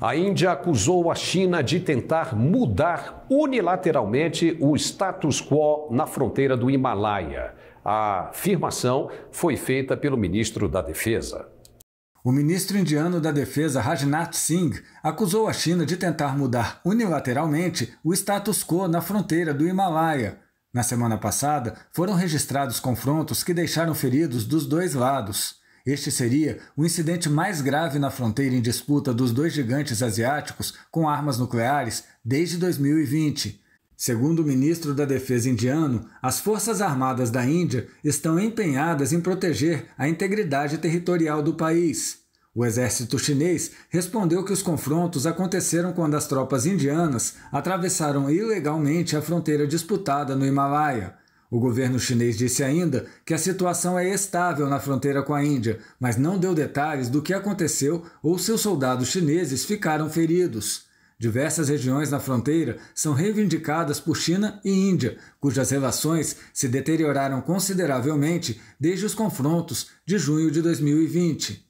A Índia acusou a China de tentar mudar unilateralmente o status quo na fronteira do Himalaia. A afirmação foi feita pelo ministro da Defesa. O ministro indiano da Defesa Rajnath Singh acusou a China de tentar mudar unilateralmente o status quo na fronteira do Himalaia. Na semana passada, foram registrados confrontos que deixaram feridos dos dois lados. Este seria o incidente mais grave na fronteira em disputa dos dois gigantes asiáticos com armas nucleares desde 2020. Segundo o ministro da Defesa indiano, as Forças Armadas da Índia estão empenhadas em proteger a integridade territorial do país. O exército chinês respondeu que os confrontos aconteceram quando as tropas indianas atravessaram ilegalmente a fronteira disputada no Himalaia. O governo chinês disse ainda que a situação é estável na fronteira com a Índia, mas não deu detalhes do que aconteceu ou seus soldados chineses ficaram feridos. Diversas regiões na fronteira são reivindicadas por China e Índia, cujas relações se deterioraram consideravelmente desde os confrontos de junho de 2020.